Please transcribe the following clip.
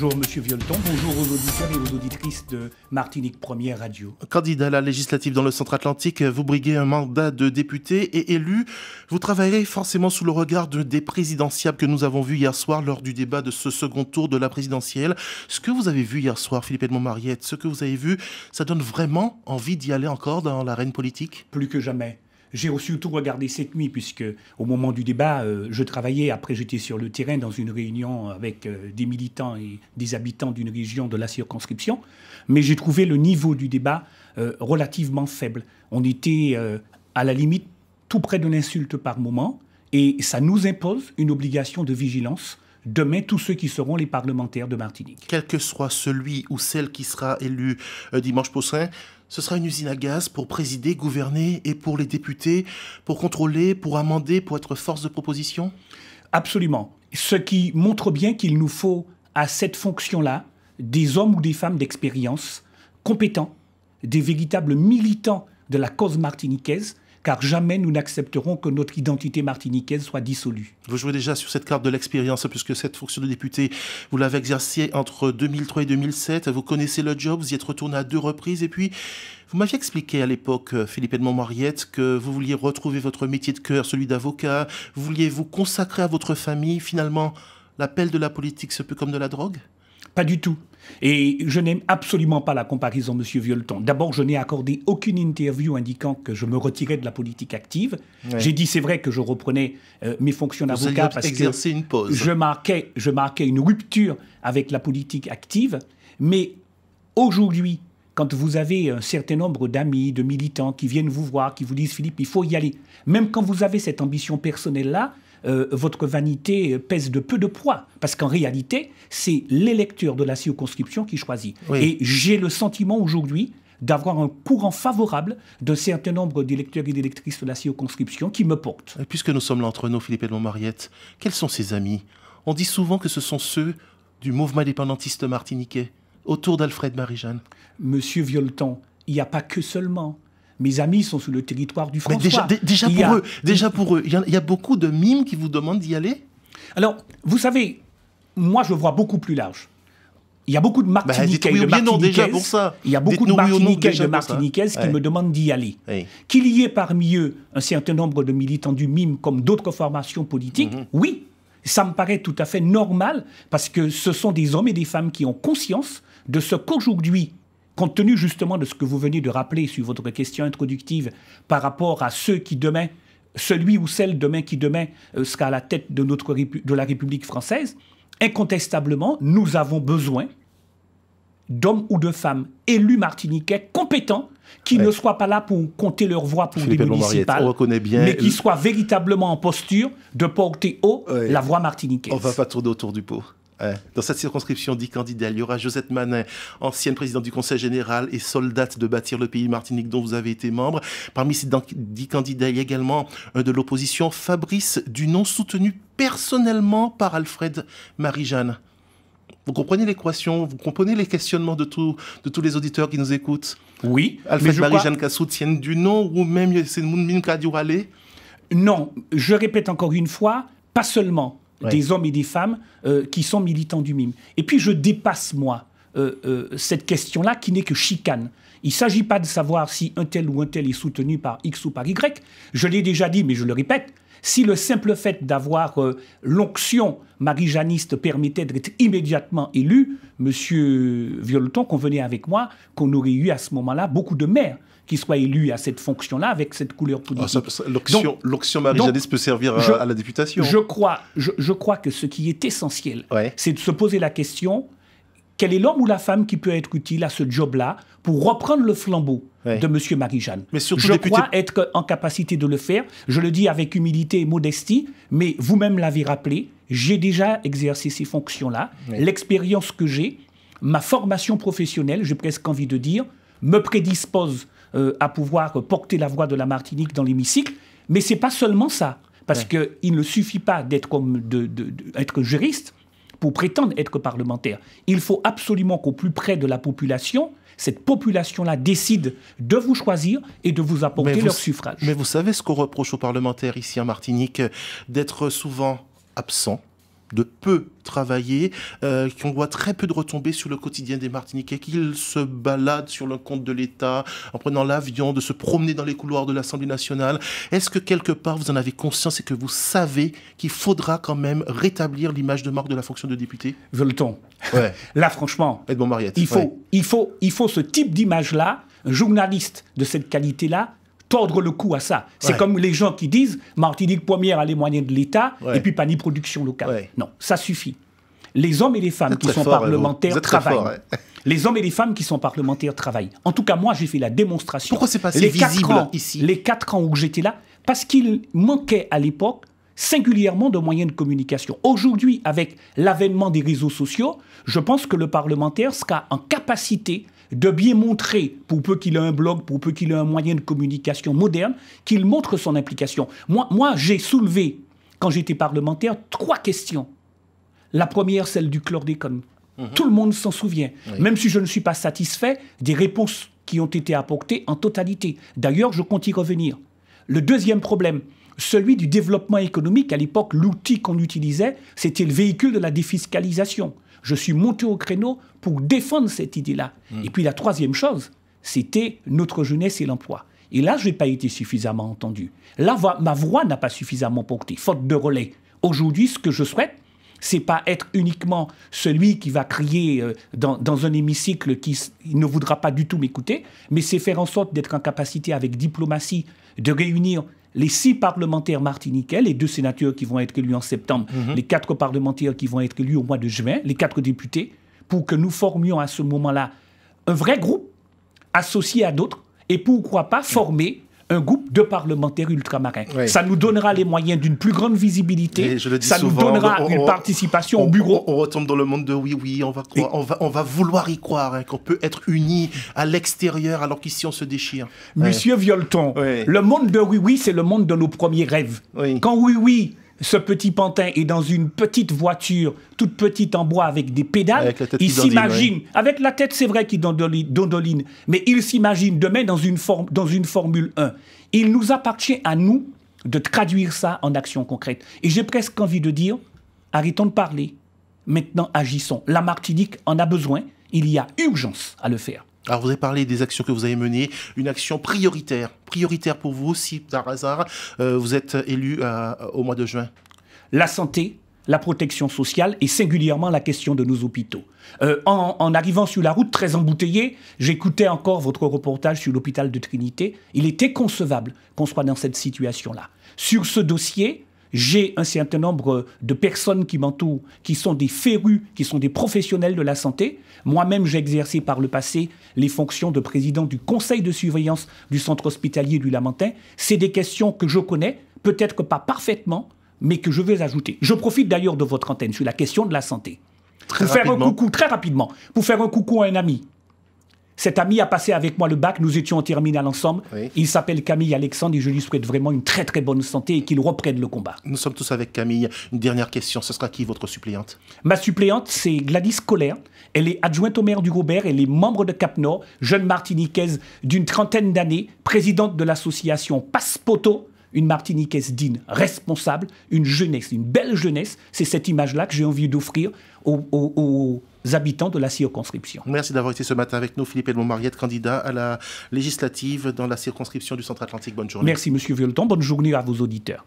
Bonjour Monsieur Violeton, bonjour aux auditeurs et aux auditrices de Martinique Première Radio. Candidat à la législative dans le Centre-Atlantique, vous briguez un mandat de député et élu. Vous travaillez forcément sous le regard des présidentiables que nous avons vus hier soir lors du débat de ce second tour de la présidentielle. Ce que vous avez vu hier soir, Philippe Edmond Mariette, ce que vous avez vu, ça donne vraiment envie d'y aller encore dans l'arène politique Plus que jamais. J'ai aussi tout regardé cette nuit, puisque au moment du débat, euh, je travaillais. Après, j'étais sur le terrain dans une réunion avec euh, des militants et des habitants d'une région de la circonscription. Mais j'ai trouvé le niveau du débat euh, relativement faible. On était à la limite tout près de l'insulte par moment. Et ça nous impose une obligation de vigilance demain tous ceux qui seront les parlementaires de Martinique. Quel que soit celui ou celle qui sera élu dimanche prochain, ce sera une usine à gaz pour présider, gouverner et pour les députés, pour contrôler, pour amender, pour être force de proposition Absolument. Ce qui montre bien qu'il nous faut à cette fonction-là des hommes ou des femmes d'expérience, compétents, des véritables militants de la cause martiniquaise car jamais nous n'accepterons que notre identité martiniquaise soit dissolue. Vous jouez déjà sur cette carte de l'expérience, puisque cette fonction de député, vous l'avez exercée entre 2003 et 2007. Vous connaissez le job, vous y êtes retourné à deux reprises. Et puis, vous m'aviez expliqué à l'époque, euh, Philippe Edmond Mariette, que vous vouliez retrouver votre métier de cœur, celui d'avocat. Vous vouliez vous consacrer à votre famille. Finalement, l'appel de la politique se peut comme de la drogue pas du tout. Et je n'aime absolument pas la comparaison, Monsieur Violeton. D'abord, je n'ai accordé aucune interview indiquant que je me retirais de la politique active. J'ai dit, c'est vrai que je reprenais euh, mes fonctions d'avocat parce que je marquais une rupture avec la politique active. Mais aujourd'hui, quand vous avez un certain nombre d'amis, de militants qui viennent vous voir, qui vous disent, Philippe, il faut y aller, même quand vous avez cette ambition personnelle-là, euh, votre vanité pèse de peu de poids, parce qu'en réalité, c'est l'électeur de la circonscription qui choisit. Et j'ai le sentiment aujourd'hui d'avoir un courant favorable d'un certain nombre d'électeurs et d'électrices de la circonscription qui me portent. puisque nous sommes là entre nous, Philippe Edmond Mariette, quels sont ses amis On dit souvent que ce sont ceux du mouvement indépendantiste martiniquais, autour d'Alfred Marie-Jeanne. Monsieur Violeton, il n'y a pas que seulement mes amis sont sous le territoire du François. Déjà, déjà, pour eux, déjà pour eux, il y, a, beaucoup de mimes qui vous demandent d'y aller Alors, vous savez, moi je vois beaucoup plus large. Il y a beaucoup de bah, Martiniquais bah, de Martiniquaises, ça. Il y a beaucoup de Martiniquais qui me demandent d'y aller. Qu'il y ait parmi eux un certain nombre de militants du MIME comme d'autres formations politiques, mhm. oui, ça me paraît tout à fait normal parce que ce sont des hommes et des femmes qui ont conscience de ce qu'aujourd'hui compte tenu justement de ce que vous venez de rappeler sur votre question introductive par rapport à ceux qui demain, celui ou celle demain qui demain euh, sera à la tête de, notre, de la République française, incontestablement, nous avons besoin d'hommes ou de femmes élus martiniquais compétents qui ne soient pas là pour compter leur voix pour des municipales, mais qui soient véritablement en posture de porter haut la voix martiniquaise. On va pas tourner autour du pot. Dans cette circonscription, dix candidats. Il y aura Josette Manet ancienne présidente du Conseil général et soldate de bâtir le pays Martinique dont vous avez été membre. Parmi ces dix candidats, il y a également un de l'opposition, Fabrice Dunon, soutenu personnellement par Alfred Marie-Jeanne. Vous comprenez l'équation, vous comprenez les questionnements de, de tous les auditeurs qui nous écoutent Oui. Alfred Marie-Jeanne crois... soutient du nom ou même c'est Mounmin Non, je répète encore une fois, pas seulement des hommes et des femmes euh, qui sont militants du mime. Et puis je dépasse, moi, euh, euh, cette question-là qui n'est que chicane. Il ne s'agit pas de savoir si un tel ou un tel est soutenu par X ou par Y. Je l'ai déjà dit, mais je le répète. Si le simple fait d'avoir l'onction marijaniste permettait d'être immédiatement élu, M. Violeton convenait avec moi qu'on aurait eu à ce moment-là beaucoup de maires qui soit élu à cette fonction-là avec cette couleur politique. L'option marie peut servir à, la députation. Je crois, je, crois que ce qui est essentiel, c'est de se poser la question quel est l'homme ou la femme qui peut être utile à ce job-là pour reprendre le flambeau de M. Marie-Jeanne. Je député... crois être en capacité de le faire. Je le dis avec humilité et modestie, mais vous-même l'avez rappelé, j'ai déjà exercé ces fonctions-là. L'expérience que j'ai, ma formation professionnelle, j'ai presque envie de dire, me prédispose euh, à pouvoir porter la voix de la Martinique dans l'hémicycle. Mais c'est pas seulement ça, parce qu'il ne suffit pas d'être comme de, être juriste pour prétendre être parlementaire. Il faut absolument qu'au plus près de la population, cette population-là décide de vous choisir et de vous apporter leur suffrage. Mais vous savez ce qu'on reproche aux parlementaires ici en Martinique euh, D'être souvent absents, de peu travailler, euh, qu'on voit très peu de retombées sur le quotidien des Martiniquais, qu'ils se baladent sur le compte de l'État en prenant l'avion, de se promener dans les couloirs de l'Assemblée nationale. Est-ce que quelque part vous en avez conscience et que vous savez qu'il faudra quand même rétablir l'image de marque de la fonction de député Veut-on ouais. Là, franchement, Edmond Mariette, il, faut, il, faut, il faut ce type d'image-là, un journaliste de cette qualité-là, tordre le cou à ça. C'est comme les gens qui disent Martinique première a les moyens de l'État et puis pas ni production locale. Non, ça suffit. Les hommes et les femmes qui sont hein, parlementaires travaillent. les hommes et les femmes qui sont parlementaires travaillent. En tout cas, moi, j'ai fait la démonstration. Pourquoi c'est pas les visible ici Les quatre ans où j'étais là, parce qu'il manquait à l'époque singulièrement de moyens de communication. Aujourd'hui, avec l'avènement des réseaux sociaux, je pense que le parlementaire sera en capacité de bien montrer, pour peu qu'il ait un blog, pour peu qu'il ait un moyen de communication moderne, qu'il montre son implication. Moi, moi j'ai soulevé, quand j'étais parlementaire, trois questions. La première, celle du chlordécone. Mhm. Tout le monde s'en souvient. Même si je ne suis pas satisfait des réponses qui ont été apportées en totalité. D'ailleurs, je compte y revenir. Le deuxième problème, celui du développement économique. À l'époque, l'outil qu'on utilisait, c'était le véhicule de la défiscalisation. Je suis monté au créneau pour défendre cette idée-là. Hmm. Et puis la troisième chose, c'était notre jeunesse et l'emploi. Et là, je n'ai pas été suffisamment entendu. Là, ma voix n'a pas suffisamment porté, faute de relais. Aujourd'hui, ce que je souhaite, c'est pas être uniquement celui qui va crier euh, dans, dans un hémicycle qui ne voudra pas du tout m'écouter, mais c'est faire en sorte d'être en capacité, avec diplomatie, de réunir les six parlementaires martiniquais, les deux sénateurs qui vont être élus en septembre, mhm. les quatre parlementaires qui vont être élus au mois de juin, les quatre députés, pour que nous formions à ce moment-là un vrai groupe associé à d'autres et pourquoi pas former un groupe de parlementaires ultramarins. Ça nous donnera les moyens d'une plus grande visibilité. ça nous donnera une participation au bureau. On, retombe dans le monde de oui, oui, on va, on va, on va vouloir y croire, hein, qu'on peut être unis à l'extérieur alors qu'ici on se déchire. Monsieur ouais. le monde de oui, oui, c'est le monde de nos premiers rêves. Quand oui, oui, ce petit pantin est dans une petite voiture, toute petite en bois avec des pédales, il s'imagine, avec la tête c'est vrai qu'il dondoline, mais il s'imagine demain dans une, dans une Formule 1. Il nous appartient à nous de traduire ça en action concrète. Et j'ai presque envie de dire, arrêtons de parler, maintenant agissons. La Martinique en a besoin, il y a urgence à le faire. Alors vous avez parlé des actions que vous avez menées, une action prioritaire, prioritaire pour vous si par hasard euh, vous êtes élu euh, au mois de juin. La santé, la protection sociale et singulièrement la question de nos hôpitaux. Euh, en, en, arrivant sur la route très embouteillée, j'écoutais encore votre reportage sur l'hôpital de Trinité. Il était concevable qu'on soit dans cette situation-là. Sur ce dossier, j'ai un certain nombre de personnes qui m'entourent, qui sont des férus, qui sont des professionnels de la santé. Moi-même, j'ai exercé par le passé les fonctions de président du conseil de surveillance du centre hospitalier du Lamentin. C'est des questions que je connais, peut-être pas parfaitement, mais que je vais ajouter. Je profite d'ailleurs de votre antenne sur la question de la santé. Très pour faire un coucou, très rapidement, pour faire un coucou à un ami, cet ami a passé avec moi le bac, nous étions en terminale ensemble. Il s'appelle Camille Alexandre et je lui souhaite vraiment une très très bonne santé et qu'il reprenne le combat. Nous sommes tous avec Camille. Une dernière question, ce sera qui votre suppléante Ma suppléante, c'est Gladys Colère. Elle est adjointe au maire du Robert, elle est membre de Cap-Nord, jeune martiniquaise d'une trentaine d'années, présidente de l'association Passepoto une Martiniquaise digne, responsable, une jeunesse, une belle jeunesse. C'est cette image-là que j'ai envie d'offrir aux, habitants de la circonscription. Merci d'avoir été ce matin avec nous, Philippe Edmond Mariette, candidat à la législative dans la circonscription du Centre-Atlantique. Bonne journée. Merci, Monsieur Violeton. Bonne journée à vos auditeurs.